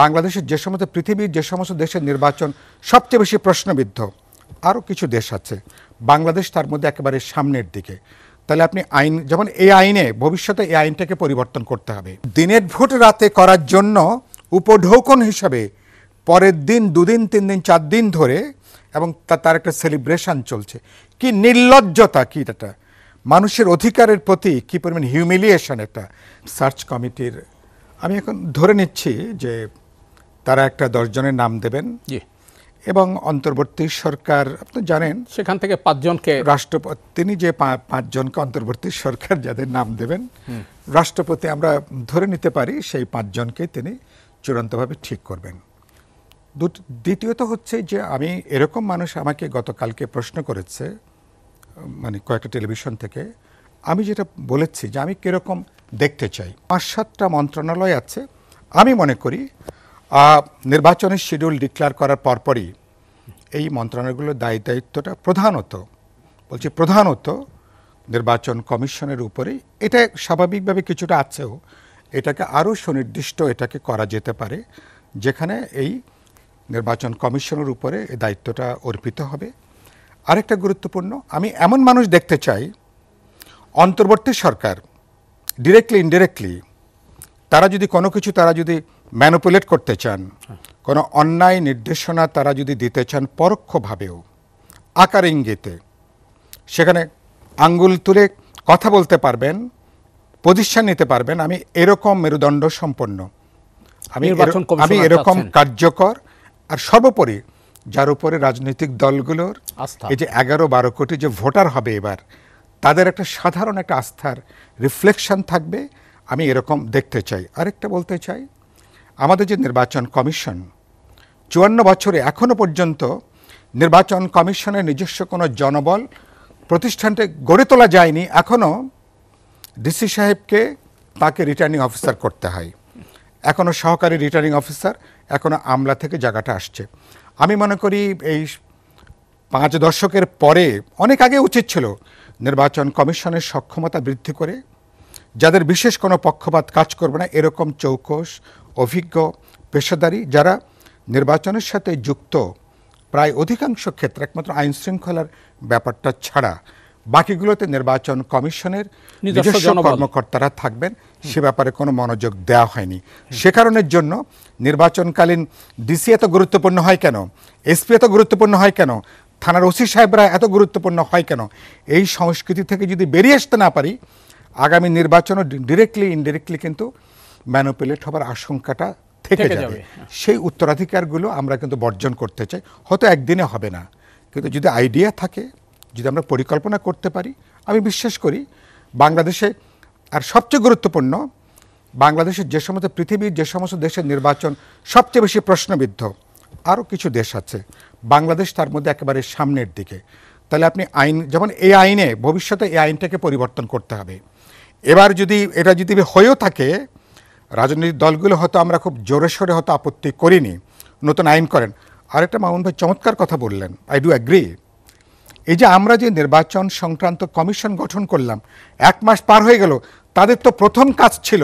বাংলাদেশের যে সমস্ত পৃথিবীর যে সমস্ত দেশের নির্বাচন সবচেয়ে বেশি প্রশ্নবিদ্ধ আরও কিছু দেশ আছে বাংলাদেশ তার মধ্যে একেবারে সামনের দিকে তাহলে আপনি আইন যেমন এই আইনে ভবিষ্যতে এই আইনটাকে পরিবর্তন করতে হবে দিনের ভোট রাতে করার জন্য উপঢৌকন হিসাবে পরের দিন দুদিন তিন দিন চার দিন ধরে এবং তার একটা সেলিব্রেশন চলছে কি নির্লজ্জতা কি এটা মানুষের অধিকারের প্রতি কী পরিমাণ হিউমিলিয়েশন এটা সার্চ কমিটির আমি এখন ধরে নিচ্ছি যে তারা একটা দশজনের নাম দেবেন জি এবং অন্তর্বর্তী সরকার আপনি জানেন সেখান থেকে পাঁচজনকে রাষ্ট্রপতি তিনি যে পাঁচজনকে অন্তর্বর্তী সরকার যাদের নাম দেবেন রাষ্ট্রপতি আমরা ধরে নিতে পারি সেই পাঁচজনকে তিনি চূড়ান্তভাবে ঠিক করবেন দ্বিতীয়ত হচ্ছে যে আমি এরকম মানুষ আমাকে গতকালকে প্রশ্ন করেছে মানে কয়েকটা টেলিভিশন থেকে আমি যেটা বলেছি যে আমি কীরকম দেখতে চাই পাঁচ সাতটা মন্ত্রণালয় আছে আমি মনে করি নির্বাচনের শিডিউল ডিক্লার করার পরপরই এই মন্ত্রণালয়গুলোর দায়ী দায়িত্বটা প্রধানত বলছি প্রধানত নির্বাচন কমিশনের উপরেই এটা স্বাভাবিকভাবে কিছুটা আছেও এটাকে আরও সুনির্দিষ্ট এটাকে করা যেতে পারে যেখানে এই নির্বাচন কমিশনের উপরে দায়িত্বটা অর্পিত হবে আরেকটা গুরুত্বপূর্ণ আমি এমন মানুষ দেখতে চাই অন্তর্বর্তী সরকার ডিরেক্টলি ইনডিরেক্টলি তারা যদি কোনো কিছু তারা যদি ম্যানুপুলেট করতে চান কোনো অন্যায় নির্দেশনা তারা যদি দিতে চান পরোক্ষভাবেও আকার ইঙ্গিতে সেখানে আঙ্গুল তুলে কথা বলতে পারবেন পজিশন নিতে পারবেন আমি এরকম মেরুদণ্ড সম্পন্ন আমি আমি এরকম কার্যকর আর সর্বোপরি যার উপরে রাজনৈতিক দলগুলোর এই যে এগারো বারো কোটি যে ভোটার হবে এবার তাদের একটা সাধারণ একটা আস্থার রিফ্লেকশন থাকবে আমি এরকম দেখতে চাই আরেকটা বলতে চাই আমাদের যে নির্বাচন কমিশন চুয়ান্ন বছরে এখনও পর্যন্ত নির্বাচন কমিশনের নিজস্ব কোনো জনবল প্রতিষ্ঠানটি গড়ে তোলা যায়নি এখনও ডিসি সাহেবকে তাকে রিটার্নিং অফিসার করতে হয় এখনও সহকারী রিটার্নিং অফিসার এখনও আমলা থেকে জায়গাটা আসছে আমি মনে করি এই পাঁচ দশকের পরে অনেক আগে উচিত ছিল নির্বাচন কমিশনের সক্ষমতা বৃদ্ধি করে যাদের বিশেষ কোনো পক্ষপাত কাজ করবে না এরকম চৌকস অভিজ্ঞ পেশাদারি যারা নির্বাচনের সাথে যুক্ত প্রায় অধিকাংশ ক্ষেত্রে একমাত্র আইন শৃঙ্খলার ব্যাপারটা ছাড়া বাকিগুলোতে নির্বাচন কমিশনের নিজস্ব কর্মকর্তারা থাকবেন সে ব্যাপারে কোনো মনোযোগ দেওয়া হয়নি সে কারণের জন্য নির্বাচনকালীন ডিসি এত গুরুত্বপূর্ণ হয় কেন এসপি এত গুরুত্বপূর্ণ হয় কেন থানার ওসি সাহেবরা এত গুরুত্বপূর্ণ হয় কেন এই সংস্কৃতি থেকে যদি বেরিয়ে আসতে না পারি আগামী নির্বাচনও ডিরেক্টলি ইনডিরেক্টলি কিন্তু ম্যানোপেলেট হবার আশঙ্কাটা থেকে যাবে আচ্ছা। সেই উত্তরাধিকারগুলো আমরা কিন্তু বর্জন করতে চাই হয়তো একদিনে হবে না কিন্তু যদি আইডিয়া থাকে যদি আমরা পরিকল্পনা করতে পারি আমি বিশ্বাস করি বাংলাদেশে আর সবচেয়ে গুরুত্বপূর্ণ বাংলাদেশের যে সমস্ত পৃথিবীর যে সমস্ত দেশের নির্বাচন সবচেয়ে বেশি প্রশ্নবিদ্ধ আরও কিছু দেশ আছে বাংলাদেশ তার মধ্যে একেবারে সামনের দিকে তাহলে আপনি আইন যেমন এই আইনে ভবিষ্যতে এই আইনটাকে পরিবর্তন করতে হবে এবার যদি এটা যদি হয়েও থাকে রাজনৈতিক দলগুলো হয়তো আমরা খুব জোরে সোরে হয়তো আপত্তি করিনি নতুন আইন করেন আরেকটা মামুন ভাই চমৎকার কথা বললেন আই ডু অ্যাগ্রি এই যে আমরা যে নির্বাচন সংক্রান্ত কমিশন গঠন করলাম এক মাস পার হয়ে গেল তাদের তো প্রথম কাজ ছিল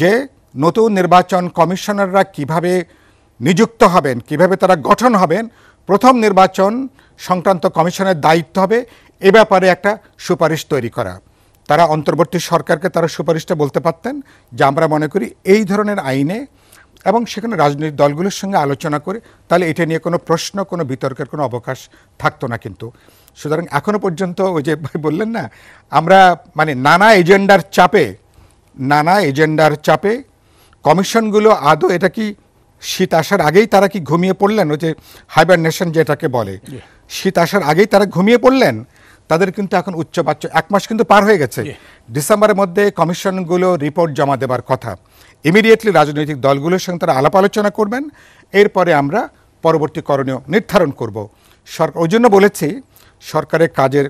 যে নতুন নির্বাচন কমিশনাররা কিভাবে নিযুক্ত হবেন কিভাবে তারা গঠন হবেন প্রথম নির্বাচন সংক্রান্ত কমিশনের দায়িত্ব হবে এ ব্যাপারে একটা সুপারিশ তৈরি করা তারা অন্তর্বর্তী সরকারকে তারা সুপারিশটা বলতে পারতেন যে আমরা মনে করি এই ধরনের আইনে এবং সেখানে রাজনৈতিক দলগুলোর সঙ্গে আলোচনা করে তাহলে এটা নিয়ে কোনো প্রশ্ন কোনো বিতর্কের কোনো অবকাশ থাকতো না কিন্তু সুতরাং এখনও পর্যন্ত ওই যে ভাই বললেন না আমরা মানে নানা এজেন্ডার চাপে নানা এজেন্ডার চাপে কমিশনগুলো আদৌ এটা কি শীত আসার আগেই তারা কি ঘুমিয়ে পড়লেন ওই যে হাইবার নেশন যেটাকে বলে শীত আসার আগেই তারা ঘুমিয়ে পড়লেন তাদের কিন্তু এখন উচ্চ বাচ্চ এক মাস কিন্তু পার হয়ে গেছে ডিসেম্বরের মধ্যে কমিশনগুলো রিপোর্ট জমা দেবার কথা ইমিডিয়েটলি রাজনৈতিক দলগুলোর সঙ্গে তারা আলাপ আলোচনা করবেন এরপরে আমরা পরবর্তী করণীয় নির্ধারণ করব সরকার ওই জন্য বলেছি সরকারের কাজের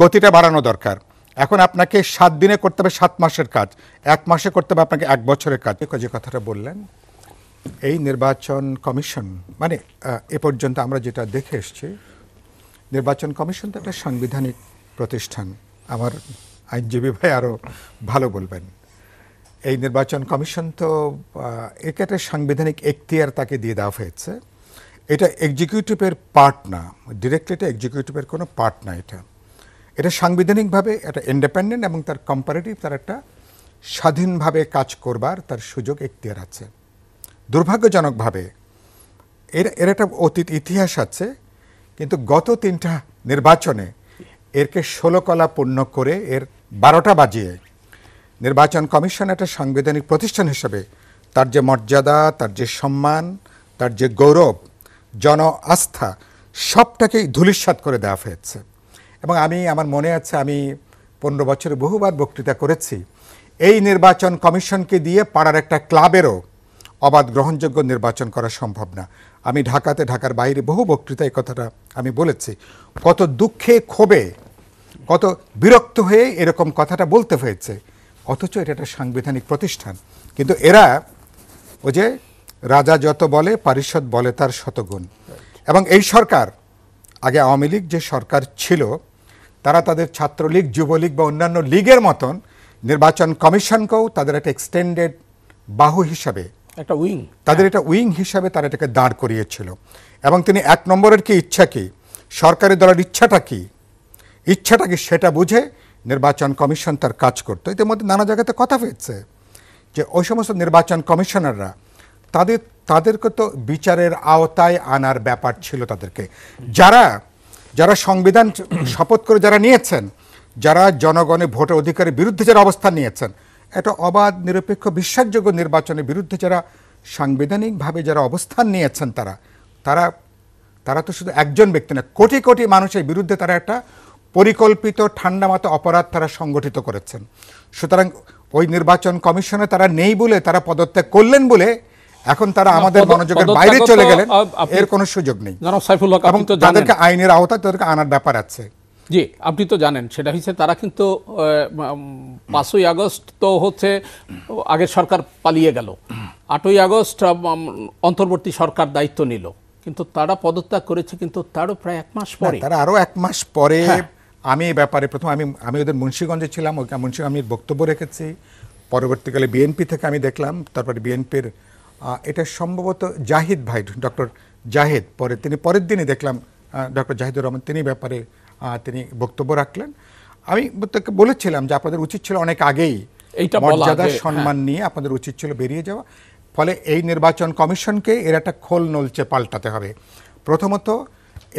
গতিটা বাড়ানো দরকার এখন আপনাকে সাত দিনে করতে হবে সাত মাসের কাজ এক মাসে করতে হবে আপনাকে এক বছরের কাজ যে কথাটা বললেন এই নির্বাচন কমিশন মানে এ পর্যন্ত আমরা যেটা দেখে এসছি নির্বাচন কমিশন তো একটা সাংবিধানিক প্রতিষ্ঠান আমার আইনজীবী ভাই আরও ভালো বলবেন এই নির্বাচন কমিশন তো একে একটা সাংবিধানিক এখতিয়ার তাকে দিয়ে দেওয়া হয়েছে এটা এক্সিকিউটিভের পার্ট না ডিরেক্টলি এটা এক্সিকিউটিভের কোনো পার্ট না এটা এটা সাংবিধানিকভাবে এটা ইন্ডিপেন্ডেন্ট এবং তার কম্পারেটিভ তার একটা স্বাধীনভাবে কাজ করবার তার সুযোগ এখতিয়ার আছে দুর্ভাগ্যজনকভাবে এর এর একটা অতীত ইতিহাস আছে কিন্তু গত তিনটা নির্বাচনে এরকে ষোলো কলা পূর্ণ করে এর বারোটা বাজিয়ে নির্বাচন কমিশন একটা সাংবিধানিক প্রতিষ্ঠান হিসেবে তার যে মর্যাদা তার যে সম্মান তার যে গৌরব জন আস্থা সবটাকেই ধুলিস্বাত করে দেওয়া হয়েছে এবং আমি আমার মনে আছে আমি পনেরো বছরে বহুবার বক্তৃতা করেছি এই নির্বাচন কমিশনকে দিয়ে পাড়ার একটা ক্লাবেরও অবাধ গ্রহণযোগ্য নির্বাচন করা সম্ভব না আমি ঢাকাতে ঢাকার বাইরে বহু বক্তৃতায় কথাটা আমি বলেছি কত দুঃখে ক্ষোভে কত বিরক্ত হয়ে এরকম কথাটা বলতে হয়েছে অথচ এটা একটা সাংবিধানিক প্রতিষ্ঠান কিন্তু এরা ও যে রাজা যত বলে পারিষদ বলে তার শতগুণ এবং এই সরকার আগে আওয়ামী লীগ যে সরকার ছিল তারা তাদের ছাত্রলীগ যুবলীগ বা অন্যান্য লীগের মতন নির্বাচন কমিশনকেও তাদের একটা এক্সটেন্ডেড বাহু হিসাবে একটা উইং তাদের এটা উইং হিসাবে তারা এটাকে দাঁড় করিয়েছিল এবং তিনি এক নম্বরের কি ইচ্ছা কি সরকারি দলের ইচ্ছাটা কি ইচ্ছাটা কি সেটা বুঝে নির্বাচন কমিশন তার কাজ করতো ইতিমধ্যে নানা জায়গাতে কথা হয়েছে যে ওই সমস্ত নির্বাচন কমিশনাররা তাদের তাদেরকে তো বিচারের আওতায় আনার ব্যাপার ছিল তাদেরকে যারা যারা সংবিধান শপথ করে যারা নিয়েছেন যারা জনগণের ভোটের অধিকারের বিরুদ্ধে যারা অবস্থান নিয়েছেন একটা অবাধ নিরপেক্ষ বিশ্বাসযোগ্য নির্বাচনের বিরুদ্ধে যারা সাংবিধানিকভাবে যারা অবস্থান নিয়েছেন তারা তারা তারা তো শুধু একজন ব্যক্তি না কোটি কোটি মানুষের বিরুদ্ধে তারা একটা পরিকল্পিত ঠান্ডা মাথা অপরাধ তারা সংগঠিত করেছেন সুতরাং ওই নির্বাচন কমিশনে তারা নেই বলে তারা পদত্যাগ করলেন বলে এখন তারা আমাদের মনোযোগের বাইরে চলে গেলেন এর কোনো সুযোগ নেই এবং তাদেরকে আইনের আওতায় তাদেরকে আনার ব্যাপার আছে জি আপনি তো জানেন সেটা হচ্ছে তারা কিন্তু পাঁচই আগস্ট তো হচ্ছে আগের সরকার পালিয়ে গেল আটই আগস্ট অন্তর্বর্তী সরকার দায়িত্ব নিল কিন্তু তারা পদত্যাগ করেছে কিন্তু তারও প্রায় এক মাস পরে তারা আরও এক মাস পরে হ্যাঁ। আমি এই ব্যাপারে প্রথম আমি আমি ওদের মুন্সীগঞ্জে ছিলাম ওকে মুন্সীগঞ্জ আমি বক্তব্য রেখেছি পরবর্তীকালে বিএনপি থেকে আমি দেখলাম তারপরে বিএনপির এটা সম্ভবত জাহিদ ভাই ডক্টর জাহিদ পরে তিনি পরের দিনই দেখলাম ডক্টর জাহিদুর রহমান তিনি ব্যাপারে তিনি বক্তব্য রাখলেন আমি তাকে বলেছিলাম যে আপনাদের উচিত ছিল অনেক আগেই মর্যাদা সম্মান হ্যাঁ। নিয়ে আপনাদের উচিত ছিল বেরিয়ে যাওয়া ফলে এই নির্বাচন কমিশনকে এর একটা খোল নলচে পাল্টাতে হবে প্রথমত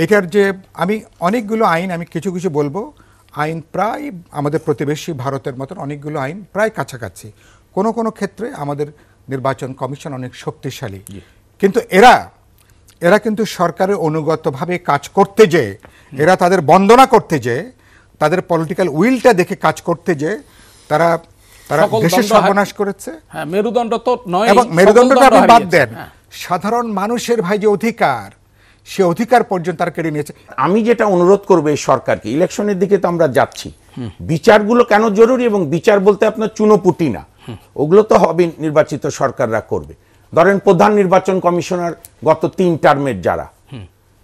এটার যে আমি অনেকগুলো আইন আমি কিছু কিছু বলবো আইন প্রায় আমাদের প্রতিবেশী ভারতের মতন অনেকগুলো আইন প্রায় কাছাকাছি কোনো কোনো ক্ষেত্রে আমাদের নির্বাচন কমিশন অনেক শক্তিশালী কিন্তু এরা এরা কিন্তু সরকারের অনুগতভাবে কাজ করতে যে এরা তাদের বন্দনা করতে যে তাদের পলিটিক্যাল উইলটা দেখে কাজ করতে যে তারা তারা দেশের সর্বনাশ করেছে হ্যাঁ, মেরুদণ্ড তো নয় এবং মেরুদণ্ডটা আপনি বাদ দেন হ্যাঁ। সাধারণ মানুষের ভাই যে অধিকার সে অধিকার পর্যন্ত তার কেড়ে নিয়েছে আমি যেটা অনুরোধ করবো এই সরকারকে ইলেকশনের দিকে তো আমরা যাচ্ছি বিচারগুলো কেন জরুরি এবং বিচার বলতে আপনার চুনোপুটি না ওগুলো তো হবে নির্বাচিত সরকাররা করবে ধরেন প্রধান নির্বাচন কমিশনার গত তিন টার্মের যারা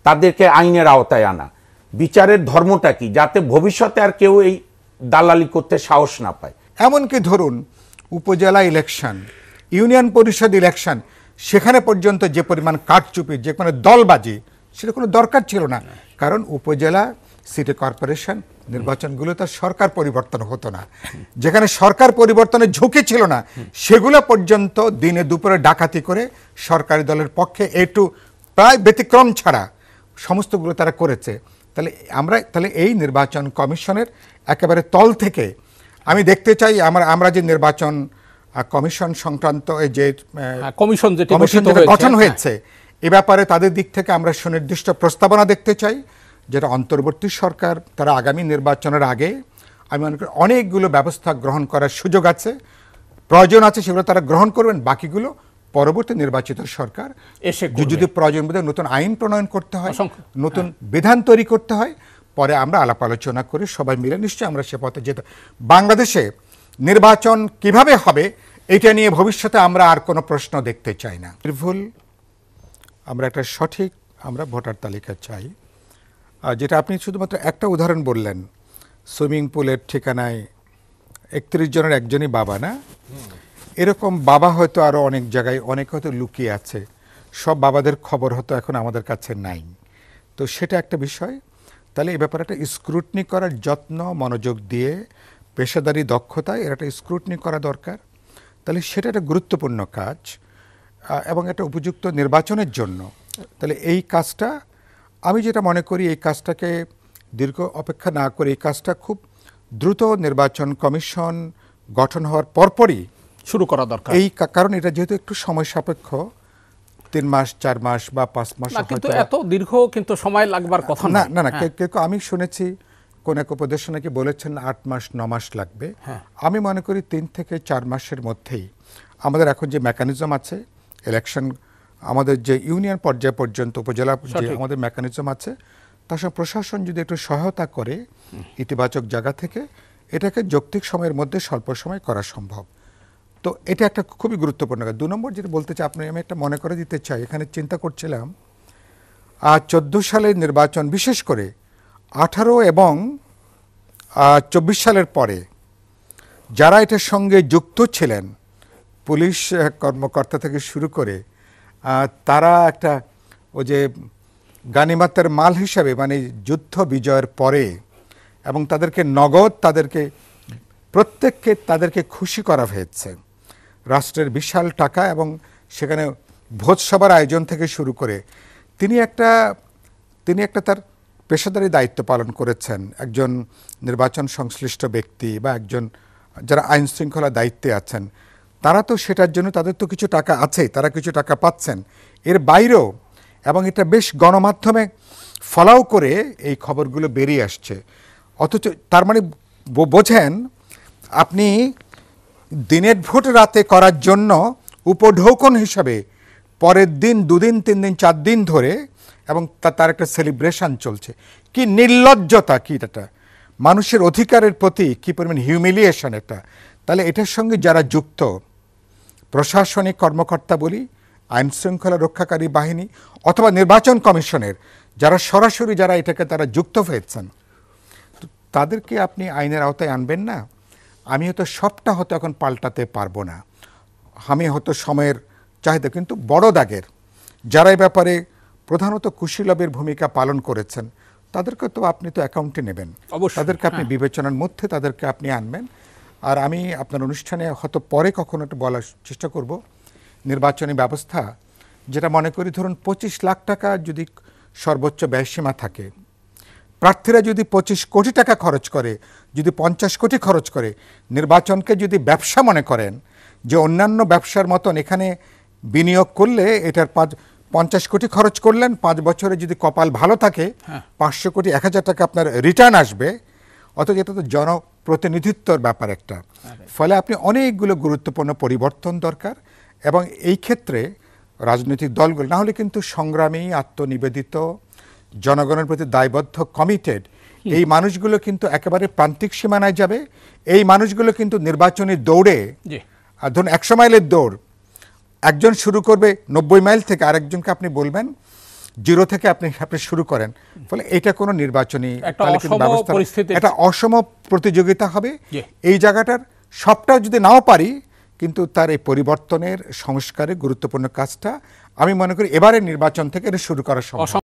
তাদেরকে আইনের আওতায় আনা বিচারের ধর্মটা কি যাতে ভবিষ্যতে আর কেউ এই দালালি করতে সাহস না পায় এমনকি ধরুন উপজেলা ইলেকশন ইউনিয়ন পরিষদ ইলেকশন সেখানে পর্যন্ত যে পরিমাণ কাঠচুপি যে কোনো দলবাজি সেটা কোনো দরকার ছিল না কারণ উপজেলা সিটি কর্পোরেশন নির্বাচনগুলো সরকার পরিবর্তন হতো না যেখানে সরকার পরিবর্তনের ঝুঁকি ছিল না সেগুলো পর্যন্ত দিনে দুপুরে ডাকাতি করে সরকারি দলের পক্ষে একটু প্রায় ব্যতিক্রম ছাড়া সমস্তগুলো তারা করেছে তাহলে আমরা তাহলে এই নির্বাচন কমিশনের একেবারে তল থেকে আমি দেখতে চাই আমরা আমরা যে নির্বাচন কমিশন সংক্রান্ত যে হ্যাঁ, কমিশন যে গঠন হ্যাঁ। হয়েছে এ ব্যাপারে তাদের দিক থেকে আমরা সুনির্দিষ্ট প্রস্তাবনা দেখতে চাই যেটা অন্তর্বর্তী সরকার তারা আগামী নির্বাচনের আগে আমি মনে করি অনেকগুলো ব্যবস্থা গ্রহণ করার সুযোগ আছে প্রয়োজন আছে সেগুলো তারা গ্রহণ করবেন বাকিগুলো পরবর্তী নির্বাচিত সরকার এসে যদি প্রয়োজন বোধ নতুন আইন প্রণয়ন করতে হয় নতুন হ্যাঁ। বিধান তৈরি করতে হয় পরে আমরা আলাপ আলোচনা করে সবাই মিলে নিশ্চয়ই আমরা সে পথে যেতে বাংলাদেশে নির্বাচন কিভাবে হবে এটা নিয়ে ভবিষ্যতে আমরা আর কোনো প্রশ্ন দেখতে চাই না ভুল আমরা একটা সঠিক আমরা ভোটার তালিকা চাই যেটা আপনি শুধুমাত্র একটা উদাহরণ বললেন সুইমিং পুলের ঠিকানায় একত্রিশ জনের একজনই বাবা না এরকম বাবা হয়তো আরও অনেক জায়গায় অনেক হয়তো লুকিয়ে আছে সব বাবাদের খবর হয়তো এখন আমাদের কাছে নাই তো সেটা একটা বিষয় তাহলে এ ব্যাপারে একটা স্ক্রুটনি করার যত্ন মনোযোগ দিয়ে পেশাদারি দক্ষতা এর একটা স্ক্রুটনি করা দরকার তাহলে সেটা একটা গুরুত্বপূর্ণ কাজ এবং একটা উপযুক্ত নির্বাচনের জন্য তাহলে এই কাজটা আমি যেটা মনে করি এই কাজটাকে দীর্ঘ অপেক্ষা না করে এই কাজটা খুব দ্রুত নির্বাচন কমিশন গঠন হওয়ার পরপরই শুরু করা দরকার এই কারণ এটা যেহেতু একটু সময় সাপেক্ষ তিন মাস চার মাস বা পাঁচ মাস কিন্তু এত দীর্ঘ কিন্তু সময় লাগবার কথা না না না হ্যাঁ। আমি শুনেছি কোন এক উপদেশ নাকি বলেছেন আট মাস ন মাস লাগবে হ্যাঁ। আমি মনে করি তিন থেকে চার মাসের মধ্যেই আমাদের এখন যে মেকানিজম আছে ইলেকশন আমাদের যে ইউনিয়ন পর্যায় পর্যন্ত উপজেলা পর্যায়ে আমাদের মেকানিজম আছে তার সঙ্গে প্রশাসন যদি একটু সহায়তা করে ইতিবাচক জায়গা থেকে এটাকে যৌক্তিক সময়ের মধ্যে স্বল্প সময় করা সম্ভব তো এটা একটা খুবই গুরুত্বপূর্ণ কাজ দু নম্বর যেটা বলতে চাই আপনি আমি একটা মনে করে দিতে চাই এখানে চিন্তা করছিলাম আর চোদ্দো সালের নির্বাচন বিশেষ করে আঠারো এবং চব্বিশ সালের পরে যারা এটার সঙ্গে যুক্ত ছিলেন পুলিশ কর্মকর্তা থেকে শুরু করে তারা একটা ও যে গানিমাতের মাল হিসাবে মানে যুদ্ধ বিজয়ের পরে এবং তাদেরকে নগদ তাদেরকে প্রত্যেককে তাদেরকে খুশি করা হয়েছে রাষ্ট্রের বিশাল টাকা এবং সেখানে ভোজসভার আয়োজন থেকে শুরু করে তিনি একটা তিনি একটা তার পেশাদারি দায়িত্ব পালন করেছেন একজন নির্বাচন সংশ্লিষ্ট ব্যক্তি বা একজন যারা আইনশৃঙ্খলা দায়িত্বে আছেন তারা তো সেটার জন্য তাদের তো কিছু টাকা আছে তারা কিছু টাকা পাচ্ছেন এর বাইরেও এবং এটা বেশ গণমাধ্যমে ফলাও করে এই খবরগুলো বেরিয়ে আসছে অথচ তার মানে বোঝেন আপনি দিনের ভোট রাতে করার জন্য উপঢৌকন হিসাবে পরের দিন দুদিন তিন দিন চার দিন ধরে এবং তার একটা সেলিব্রেশন চলছে কি নির্লজ্জতা কি এটা মানুষের অধিকারের প্রতি কী পরিমাণ হিউমিলিয়েশন এটা তাহলে এটার সঙ্গে যারা যুক্ত প্রশাসনিক কর্মকর্তা বলি আইন শৃঙ্খলা রক্ষাকারী বাহিনী অথবা নির্বাচন কমিশনের যারা সরাসরি যারা এটাকে তারা যুক্ত হয়েছেন তাদেরকে আপনি আইনের আওতায় আনবেন না আমি হয়তো সবটা হয়তো এখন পাল্টাতে পারবো না আমি হয়তো সময়ের চাহিদা কিন্তু বড় দাগের যারা এ ব্যাপারে প্রধানত কুশীলবের ভূমিকা পালন করেছেন তাদেরকে তো আপনি তো অ্যাকাউন্টে নেবেন অবশ্যই তাদেরকে আপনি হ্যাঁ। বিবেচনার মধ্যে তাদেরকে আপনি আনবেন আর আমি আপনার অনুষ্ঠানে হয়তো পরে কখনো একটু বলার চেষ্টা করব নির্বাচনী ব্যবস্থা যেটা মনে করি ধরুন পঁচিশ লাখ টাকা যদি সর্বোচ্চ ব্যয়সীমা থাকে প্রার্থীরা যদি পঁচিশ কোটি টাকা খরচ করে যদি পঞ্চাশ কোটি খরচ করে নির্বাচনকে যদি ব্যবসা মনে করেন যে অন্যান্য ব্যবসার মতন এখানে বিনিয়োগ করলে এটার পাঁচ পঞ্চাশ কোটি খরচ করলেন পাঁচ বছরে যদি কপাল ভালো থাকে হ্যাঁ। পাঁচশো কোটি এক হাজার টাকা আপনার রিটার্ন আসবে অথচ এটা তো জন প্রতিনিধিত্বর ব্যাপার একটা ফলে আপনি অনেকগুলো গুরুত্বপূর্ণ পরিবর্তন দরকার এবং এই ক্ষেত্রে রাজনৈতিক দলগুলো না হলে কিন্তু সংগ্রামী আত্মনিবেদিত জনগণের প্রতি দায়বদ্ধ কমিটেড এই মানুষগুলো কিন্তু একেবারে প্রান্তিক সীমানায় যাবে এই মানুষগুলো কিন্তু নির্বাচনী দৌড়ে ধরুন একশো মাইলের দৌড় একজন শুরু করবে নব্বই মাইল থেকে আরেকজনকে আপনি বলবেন জিরো থেকে আপনি আপনি শুরু করেন ফলে এটা কোনো নির্বাচনী ব্যবস্থা এটা অসম প্রতিযোগিতা হবে এই জায়গাটার সবটা যদি নাও পারি কিন্তু তার এই পরিবর্তনের সংস্কারে গুরুত্বপূর্ণ কাজটা আমি মনে করি এবারের নির্বাচন থেকে এটা শুরু করা সম্ভব